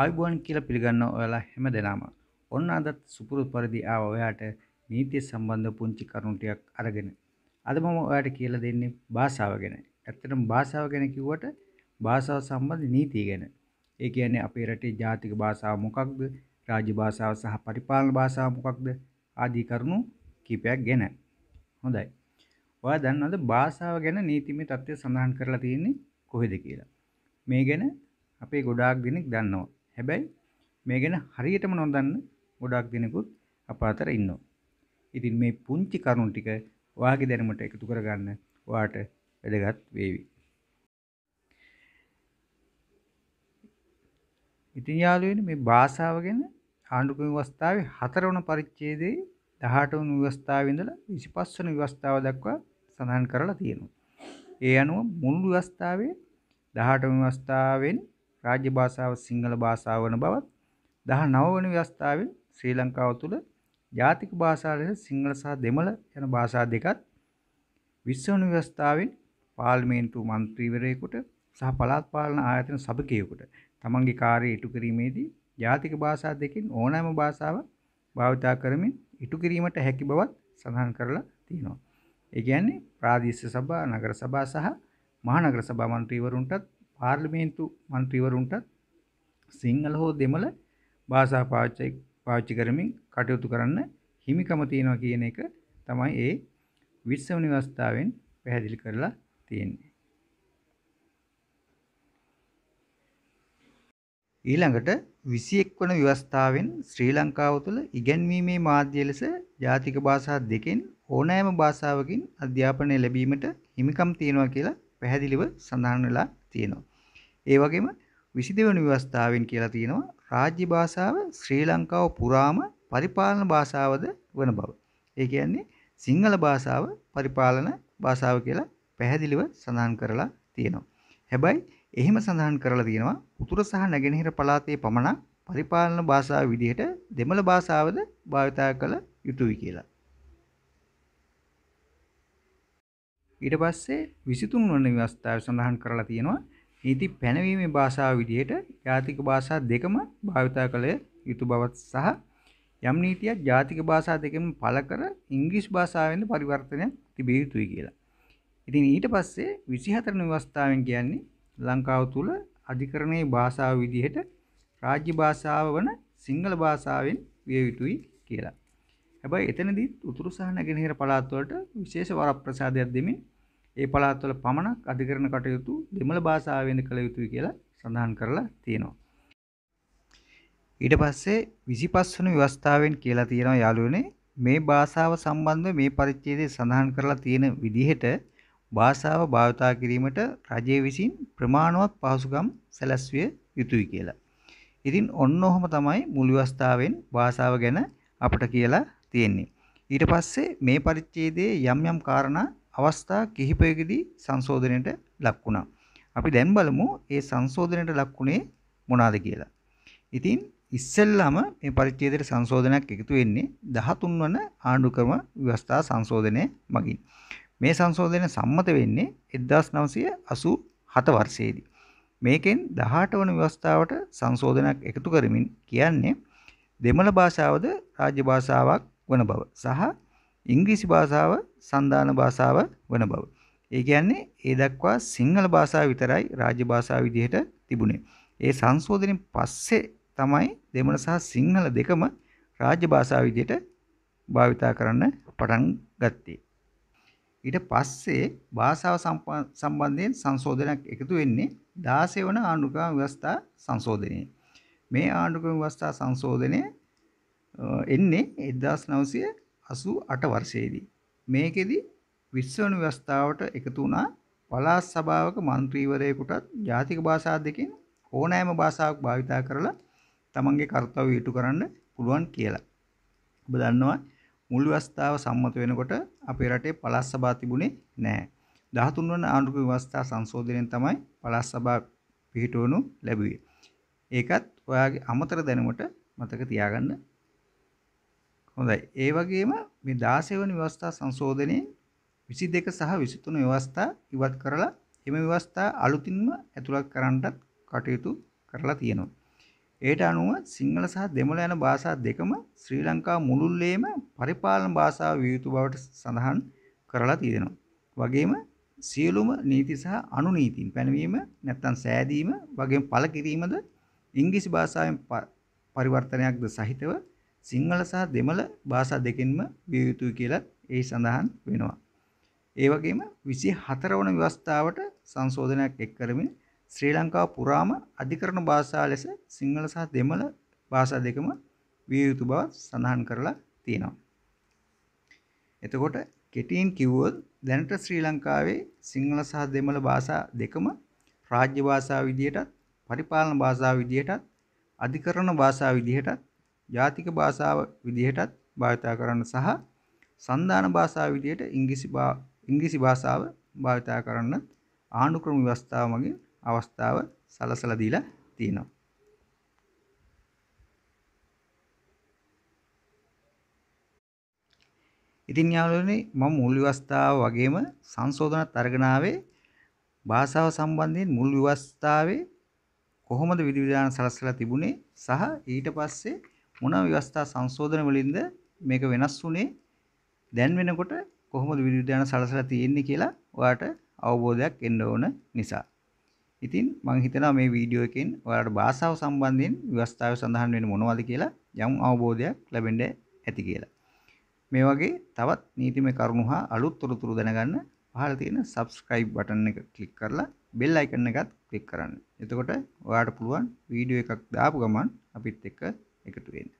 ආයුබෝන් කියලා පිළිගන්න ඔයාලා හැම දෙනාම. ඔන්න අදත් සුපුරුදු පරිදි ආව ඔයාට නීතිය සම්බන්ධ පුංචි කරුණු ටිකක් අරගෙන. අද මම ඔයාට කියලා දෙන්නේ භාෂාව ගැන. ඇත්තටම භාෂාව ගැන කිව්වට භාෂාව සම්බන්ධ නීතිය ගැන. ඒ කියන්නේ අපේ රටේ ජාතික භාෂාව මොකක්ද? රාජ්‍ය භාෂාව සහ පරිපාලන භාෂාව මොකක්ද? ආදී කරුණු කීපයක් ගැන. හොඳයි. ඔයා දන්නවද භාෂාව ගැන නීතිමය තත්ත්වය සඳහන් කරලා තියෙන්නේ කොහෙද කියලා? මේ ගැන අපේ ගොඩාක් දෙනෙක් දන්නවා. හැබැයි මේ ගැන හරියටම නොදන්න ගොඩක් දෙනෙකුත් අප අතර ඉන්නවා. ඉතින් මේ පුංචි කරුණු ටික ඔයාගේ දැනුමට එකතු කරගන්න ඔයාට වැදගත් වේවි. ඉතින් යාළුවනි මේ භාෂාව ගැන ආණ්ඩුක්‍රම ව්‍යවස්ථාවේ 4 වන පරිච්ඡේදයේ 18 වන ව්‍යවස්ථාවේ ඉඳලා 25 වන ව්‍යවස්ථාව දක්වා සඳහන් කරලා තියෙනවා. ඒ අනුව මුල් ව්‍යවස්ථාවේ 18 වන ව්‍යවස්ථාවෙන් රාජ්‍ය භාෂාව සිංහල භාෂාව වන බවත් දහ නවවන ව්‍යස්ථාවෙන් ශ්‍රී ලංකාව තුළ ජාතික භාෂාව ලෙස සිංහල සහ දෙමළ යන භාෂා දෙකත් විශ්වවන ව්‍යවස්ථාවෙන් පාර්ලිමේන්තු මන්ත්‍රීවරයෙකුට සහ පළාත් පාලන ආයතන සභිකයෙකුට තමන්ගේ කාර්යය ඉටු කිරීමේදී ජාතික භාෂා දෙකෙන් ඕනෑම භාෂාවක් භාවිතා කරමින් ඉටු කිරීමට හැකි බවත් සඳහන් කරලා තියෙනවා. ඒ කියන්නේ ප්‍රාදේශීය සභා, නගර සභා සහ මහනගර සභා මන්ත්‍රීවරුන්ටත් පාර්ලිමේන්තු මන්ත්‍රීවරුන්ටත් සිංහල හෝ දෙමළ භාෂා පාවිච්චි පාවිච්චි කරමින් කටයුතු කරන්න හිමිකම තියෙනවා කියන එක තමයි ඒ විස්සවනි අවස්ථාවෙන් පැහැදිලි කරලා තියෙන්නේ. ඊළඟට විසි එක්වන ව්‍යවස්ථාවෙන් ශ්‍රී ලංකාව තුළ ඉගැන්වීමේ මාධ්‍ය ලෙස ජාතික භාෂා දෙකෙන් ඕනෑම භාෂාවකින් අධ්‍යාපනය ලැබීමට හිමිකම් තියෙනවා කියලා පැහැදිලිව සඳහන් වෙලා තියෙනවා. ඒ වගේම 22 වෙනි ව්‍යවස්ථාවෙන් කියලා තියෙනවා රාජ්‍ය භාෂාව ශ්‍රී ලංකාව පුරාම පරිපාලන භාෂාවද වන බව. ඒ කියන්නේ සිංහල භාෂාව පරිපාලන භාෂාව කියලා පැහැදිලිව සඳහන් කරලා තියෙනවා. හැබැයි එහෙම සඳහන් කරලා තියෙනවා උතුර සහ නැගෙනහිර පළාතේ පමණක් පරිපාලන භාෂාව විදිහට දෙමළ භාෂාවද භාවිතා කළ යුතුයි කියලා. ඊට පස්සේ 23 වන ව්‍යවස්ථාවේ සඳහන් කරලා තියෙනවා නීති පැනවීමේ භාෂාව විදිහට ජාතික භාෂා දෙකම භාවිතා කළ යුතු බවත් සහ යම් නීතියක් ජාතික භාෂා දෙකෙන් පළ කර ඉංග්‍රීසි භාෂාවෙන් පරිවර්තනයක් තිබිය යුතුයි කියලා. ඉතින් ඊට පස්සේ 24 වෙනි අවස්ථාවෙන් කියන්නේ ලංකාව තුල අධිකරණයේ භාෂාව විදිහට රාජ්‍ය භාෂාව වන සිංහල භාෂාවෙන් විය යුතුයි කියලා. හැබැයි එතනදී උතුරු සහ නැගෙනහිර පළාත්වලට විශේෂ වරප්‍රසාදයක් දෙමින් ඒ පළාත්වල පමණක් අධිකරණ කටයුතු දෙමළ භාෂාවෙන් කළ යුතුයි කියලා සඳහන් කරලා තියෙනවා. ඊට පස්සේ 25 වෙනි ව්‍යවස්ථාවෙන් කියලා තියෙනවා යාළුවනේ මේ භාෂාව සම්බන්ධව මේ පරිච්ඡේදයේ සඳහන් කරලා තියෙන විදිහට භාෂාව භාවිතා කිරීමට රජය විසින් ප්‍රමාණවත් පහසුකම් සැලැස්විය යුතුයි කියලා. ඉතින් ඔන්න ඔහම තමයි මුල් ව්‍යවස්ථාවෙන් භාෂාව ගැන අපට කියලා තියෙන්නේ. ඊට පස්සේ මේ පරිච්ඡේදයේ යම් යම් කාරණා අවස්ථා කිහිපයකදී සංශෝධනයට ලක් වුණා. අපි දැන් බලමු ඒ සංශෝධනයට ලක් වුණේ මොනවාද කියලා. ඉතින් ඉස්සෙල්ලාම මේ පරිච්ඡේදයට සංශෝධනයක් එකතු වෙන්නේ 13 වන ආණ්ඩුක්‍රම ව්‍යවස්ථා සංශෝධනය මගින්. මේ සංශෝධනය සම්මත වෙන්නේ 1987 වර්ෂයේදී. මේකෙන් 18 වන ව්‍යවස්ථාවට සංශෝධනයක් එකතු කරමින් කියන්නේ දෙමළ භාෂාවද රාජ්‍ය භාෂාවක් වන බව සහ ඉංග්‍රීසි භාෂාව සන්ධාන භාෂාව වන බව. ඒ කියන්නේ ඒ දක්වා සිංහල භාෂාව විතරයි රාජ්‍ය භාෂාව විදිහට තිබුණේ. ඒ සංශෝධනයෙන් පස්සේ තමයි දෙමළ සහ සිංහල දෙකම රාජ්‍ය භාෂාව විදිහට භාවිතා කරන්න පටන් ගත්තේ. ඊට පස්සේ භාෂාව සම්බන්ධයෙන් සංශෝධනයක් එකතු වෙන්නේ 16 වන ආණ්ඩුක්‍රම ව්‍යවස්ථා සංශෝධනයේ. මේ ආණ්ඩුක්‍රම ව්‍යවස්ථා සංශෝධනය එන්නේ 1900 1988 වර්ෂයේදී මේකෙදි විශ්වන ව්‍යවස්ථාවට එකතු වුණා පළාත් සභාවක മന്ത്രിවරයෙකුටත් ජාතික භාෂා දෙකෙන් ඕනෑම භාෂාවක් භාවිතා කරලා තමන්ගේ කර්තව්‍ය ඉටු කරන්න පුළුවන් කියලා. ඔබ දන්නවා මුල් ව්‍යවස්ථාව සම්මත වෙනකොට අපේ රටේ පළාත් සභා තිබුණේ නැහැ. 13 වන ආණ්ඩුක ව්‍යවස්ථා සංශෝධනයෙන් තමයි පළාත් සභා පිහිටවනු ලැබුවේ. ඒකත් ඔයාගේ අමතර දැනුමට මතක තියාගන්න හොඳයි. ඒ වගේම මේ 16 වෙනි ව්‍යවස්ථා සංශෝධනයේ 22 සහ 23 ව්‍යවස්ථා ඉවත් කරලා එම ව්‍යවස්ථා අලුතින්ම ඇතුළත් කරන්නටත් කටයුතු කරලා තියෙනවා. ඒට අනුව සිංහල සහ දෙමළ යන භාෂා දෙකම ශ්‍රී ලංකා මුළුල්ලේම පරිපාලන භාෂාව විය යුතු බවට සඳහන් කරලා තියෙනවා. වගේම සියලුම නීති සහ අනුනීතීන් පැනවීම නැත්නම් සෑදීම වගේම පළ කිරීමද ඉංග්‍රීසි භාෂාවෙන් පරිවර්තනයක්ද සහිතව සිංහල සහ දෙමළ භාෂා දෙකෙන්ම විය යුතුයි කියලා එහි සඳහන් වෙනවා. ඒ වගේම 24 වන ව්‍යවස්ථාවට සංශෝධනයක් එක් කරමින් ශ්‍රී ලංකාව පුරාම අධිකරණ භාෂා ලෙස සිංහල සහ දෙමළ භාෂා දෙකම විය යුතු බව සඳහන් කරලා තියෙනවා. එතකොට කෙටියෙන් කිව්වොත් දැනට ශ්‍රී ලංකාවේ සිංහල සහ දෙමළ භාෂා දෙකම රාජ්‍ය භාෂා විදියටත් පරිපාලන භාෂා විදියටත් අධිකරණ භාෂා විදියටත් ජාතික භාෂාව විදිහටත් භාවිතා කරන්න සහ සන්ධාන භාෂාව විදිහට ඉංග්‍රීසි ඉංග්‍රීසි භාෂාව භාවිතා කරන්න ආණුක්‍රම ව්‍යවස්ථාව මගින් අවස්ථාව සලසලා දීලා තියෙනවා. ඉතින් යාළුවනේ මම මුල් විවස්ථාව වගේම සංශෝධනත් අරගෙන ආවේ භාෂාව සම්බන්ධයෙන් මුල් විවස්ථාවේ කොහොමද විධිවිධාන සලස්සලා තිබුණේ සහ ඊට පස්සේ මොන ව්‍යවස්ථා සංශෝධන වලින්ද මේක වෙනස් වුනේ දැන් වෙනකොට කොහොමද විද්‍යාන සලසලා තියෙන්නේ කියලා ඔයාට අවබෝධයක් එන්න ඕන නිසා. ඉතින් මම හිතනවා මේ වීඩියෝ එකෙන් ඔයාලට භාෂාව සම්බන්ධයෙන් ව්‍යවස්ථාව සඳහන් වෙන්නේ මොනවද කියලා යම් අවබෝධයක් ලැබෙන්න ඇති කියලා. මේ වගේ තවත් නීතිමය කරුණු හා අලුත් තොරතුරු දැනගන්න පහළ තියෙන subscribe button එක click කරලා bell icon එකත් click කරන්න. එතකොට ඔයාට පුළුවන් වීඩියෝ එකක් දාපු ගමන් අපිත් එක්ක එකතු වෙන්න